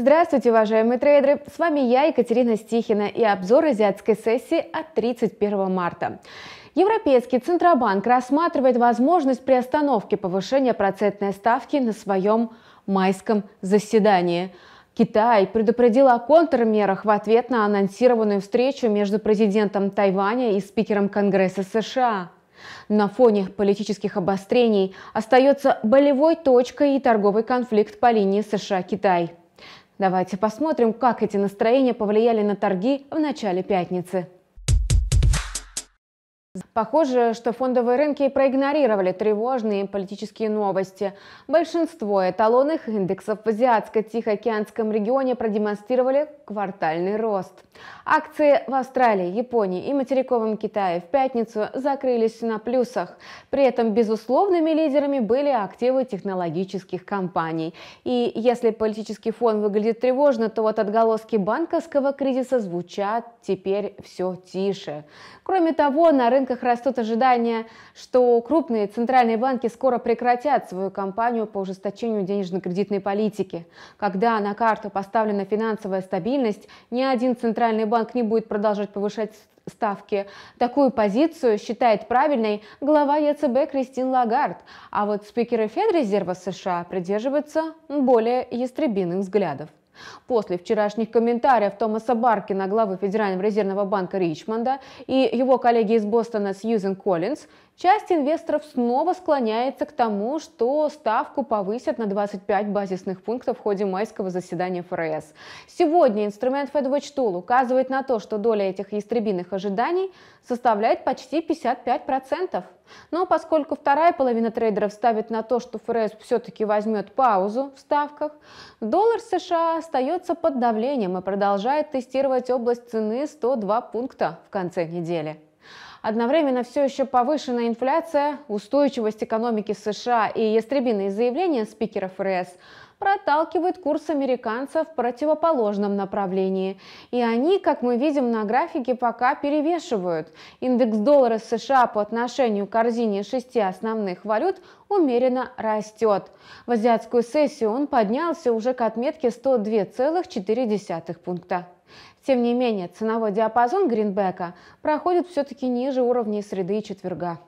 Здравствуйте, уважаемые трейдеры! С вами я, Екатерина Стихина, и обзор азиатской сессии от 31 марта. Европейский Центробанк рассматривает возможность приостановки повышения процентной ставки на своем майском заседании. Китай предупредил о контрмерах в ответ на анонсированную встречу между президентом Тайваня и спикером Конгресса США. На фоне политических обострений остается болевой точкой и торговый конфликт по линии США-Китай. Давайте посмотрим, как эти настроения повлияли на торги в начале пятницы. Похоже, что фондовые рынки проигнорировали тревожные политические новости. Большинство эталонных индексов в Азиатско-Тихоокеанском регионе продемонстрировали квартальный рост. Акции в Австралии, Японии и материковом Китае в пятницу закрылись на плюсах. При этом безусловными лидерами были активы технологических компаний. И если политический фон выглядит тревожно, то вот отголоски банковского кризиса звучат теперь все тише. Кроме того, на рынке рынках растут ожидания, что крупные центральные банки скоро прекратят свою кампанию по ужесточению денежно-кредитной политики. Когда на карту поставлена финансовая стабильность, ни один центральный банк не будет продолжать повышать ставки. Такую позицию считает правильной глава ЕЦБ Кристин Лагард. А вот спикеры Федрезерва США придерживаются более ястребиных взглядов. После вчерашних комментариев Томаса Баркина, главы Федерального резервного банка Ричмонда, и его коллеги из Бостона Сьюзен Коллинз – Часть инвесторов снова склоняется к тому, что ставку повысят на 25 базисных пунктов в ходе майского заседания ФРС. Сегодня инструмент Fed Tool указывает на то, что доля этих ястребиных ожиданий составляет почти 55%. Но поскольку вторая половина трейдеров ставит на то, что ФРС все-таки возьмет паузу в ставках, доллар США остается под давлением и продолжает тестировать область цены 102 пункта в конце недели. Одновременно все еще повышенная инфляция, устойчивость экономики США и ястребиные заявления спикеров РС проталкивают курс американцев в противоположном направлении. И они, как мы видим на графике, пока перевешивают. Индекс доллара США по отношению к корзине шести основных валют умеренно растет. В азиатскую сессию он поднялся уже к отметке 102,4 пункта. Тем не менее, ценовой диапазон гринбека проходит все-таки ниже уровней среды и четверга.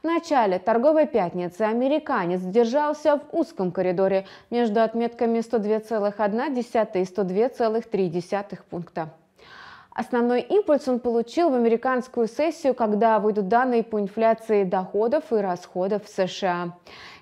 В начале торговой пятницы американец держался в узком коридоре между отметками 102,1 и 102,3 пункта. Основной импульс он получил в американскую сессию, когда выйдут данные по инфляции доходов и расходов в США.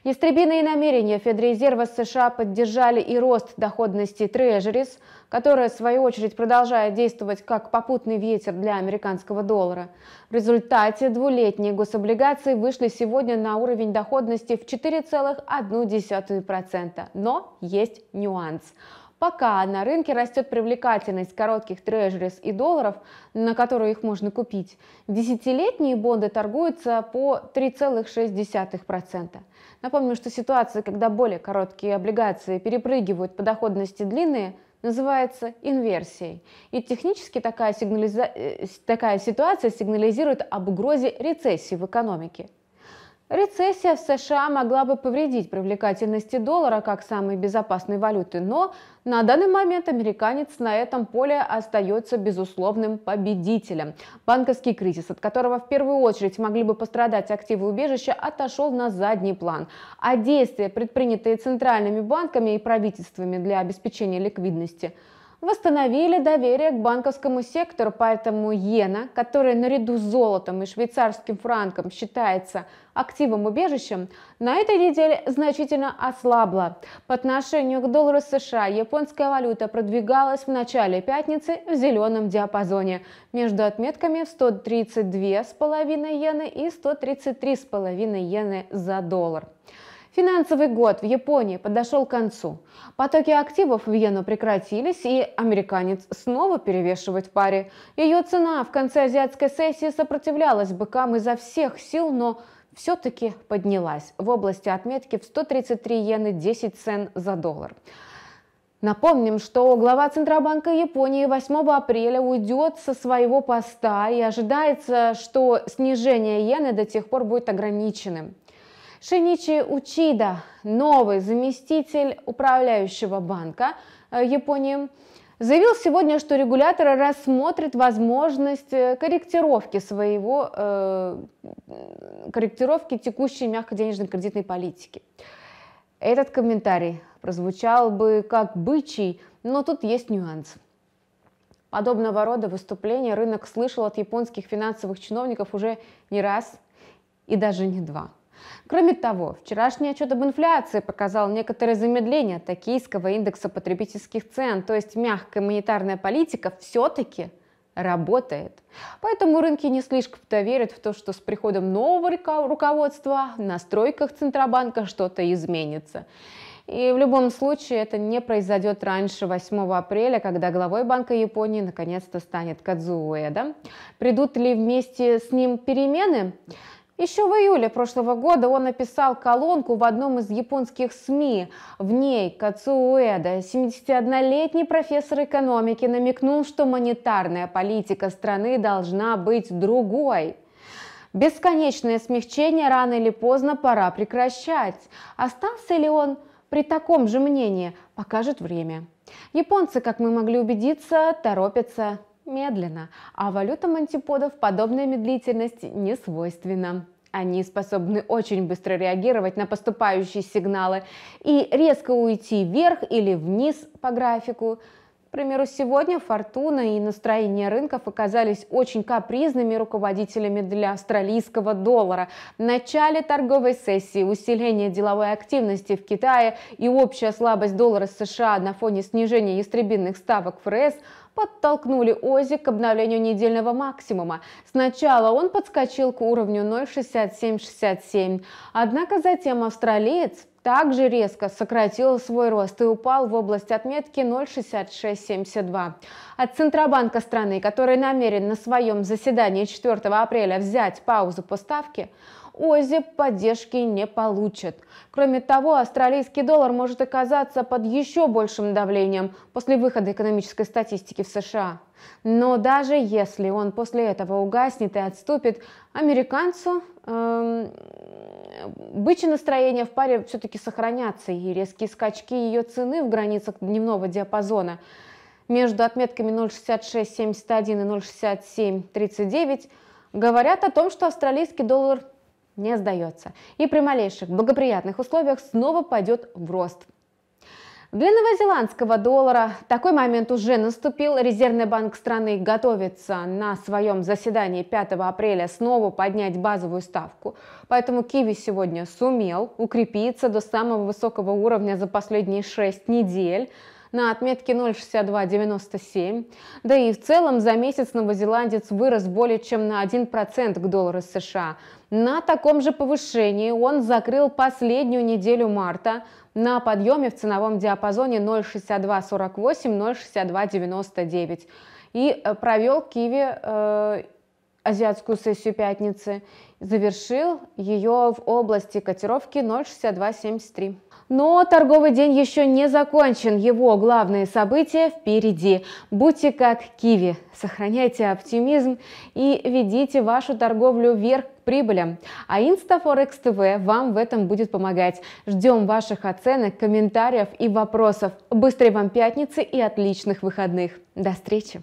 Ястребиные намерения Федрезерва США поддержали и рост доходности трежерис, которая, в свою очередь, продолжает действовать как попутный ветер для американского доллара. В результате двулетние гособлигации вышли сегодня на уровень доходности в 4,1%. Но есть нюанс – Пока на рынке растет привлекательность коротких трежерис и долларов, на которые их можно купить, десятилетние бонды торгуются по 3,6%. Напомню, что ситуация, когда более короткие облигации перепрыгивают по доходности длинные, называется инверсией. И технически такая, сигнализа... Э, такая ситуация сигнализирует об угрозе рецессии в экономике. Рецессия в США могла бы повредить привлекательности доллара как самой безопасной валюты, но на данный момент американец на этом поле остается безусловным победителем. Банковский кризис, от которого в первую очередь могли бы пострадать активы убежища, отошел на задний план. А действия, предпринятые центральными банками и правительствами для обеспечения ликвидности – восстановили доверие к банковскому сектору, поэтому иена, которая наряду с золотом и швейцарским франком считается активом-убежищем, на этой неделе значительно ослабла. По отношению к доллару США японская валюта продвигалась в начале пятницы в зеленом диапазоне между отметками в 132,5 иены и 133,5 иены за доллар. Финансовый год в Японии подошел к концу. Потоки активов в иену прекратились, и американец снова перевешивает в паре. Ее цена в конце азиатской сессии сопротивлялась быкам изо всех сил, но все-таки поднялась в области отметки в 133 иены 10 цен за доллар. Напомним, что глава Центробанка Японии 8 апреля уйдет со своего поста и ожидается, что снижение иены до тех пор будет ограниченным. Шиничи Учида, новый заместитель управляющего банка э, Японии, заявил сегодня, что регулятор рассмотрит возможность э, корректировки своего э, корректировки текущей мягкоденежной кредитной политики. Этот комментарий прозвучал бы как бычий, но тут есть нюанс. Подобного рода выступления рынок слышал от японских финансовых чиновников уже не раз и даже не два. Кроме того, вчерашний отчет об инфляции показал некоторое замедление токийского индекса потребительских цен, то есть мягкая монетарная политика все-таки работает. Поэтому рынки не слишком-то верят в то, что с приходом нового руководства на стройках Центробанка что-то изменится. И в любом случае это не произойдет раньше 8 апреля, когда главой Банка Японии наконец-то станет Кадзу Придут ли вместе с ним перемены? Еще в июле прошлого года он написал колонку в одном из японских СМИ. В ней Кацу Уэда, 71-летний профессор экономики, намекнул, что монетарная политика страны должна быть другой. Бесконечное смягчение рано или поздно пора прекращать. Остался ли он при таком же мнении, покажет время. Японцы, как мы могли убедиться, торопятся медленно, а валютам антиподов подобная медлительность не свойственна. Они способны очень быстро реагировать на поступающие сигналы и резко уйти вверх или вниз по графику. К примеру, сегодня фортуна и настроение рынков оказались очень капризными руководителями для австралийского доллара. В начале торговой сессии усиление деловой активности в Китае и общая слабость доллара США на фоне снижения ястребинных ставок ФРС – подтолкнули ОЗИ к обновлению недельного максимума. Сначала он подскочил к уровню 0,6767, однако затем австралиец также резко сократил свой рост и упал в область отметки 0,6672. От Центробанка страны, который намерен на своем заседании 4 апреля взять паузу по ставке, Ози поддержки не получит. Кроме того, австралийский доллар может оказаться под еще большим давлением после выхода экономической статистики в США. Но даже если он после этого угаснет и отступит, американцу эм, бычье настроение в паре все-таки сохранятся, и резкие скачки ее цены в границах дневного диапазона между отметками 0,6671 и 0,6739 говорят о том, что австралийский доллар не сдается и при малейших благоприятных условиях снова пойдет в рост. Для новозеландского доллара такой момент уже наступил. Резервный банк страны готовится на своем заседании 5 апреля снова поднять базовую ставку. Поэтому Киви сегодня сумел укрепиться до самого высокого уровня за последние 6 недель на отметке 0,6297. Да и в целом за месяц новозеландец вырос более чем на 1% к доллару США. На таком же повышении он закрыл последнюю неделю марта на подъеме в ценовом диапазоне 0,6248-0,6299 и э, провел Киви э, азиатскую сессию пятницы, завершил ее в области котировки 0,6273. Но торговый день еще не закончен, его главные события впереди. Будьте как киви, сохраняйте оптимизм и ведите вашу торговлю вверх к прибылям. А Инстафорекс ТВ вам в этом будет помогать. Ждем ваших оценок, комментариев и вопросов. Быстрой вам пятницы и отличных выходных. До встречи!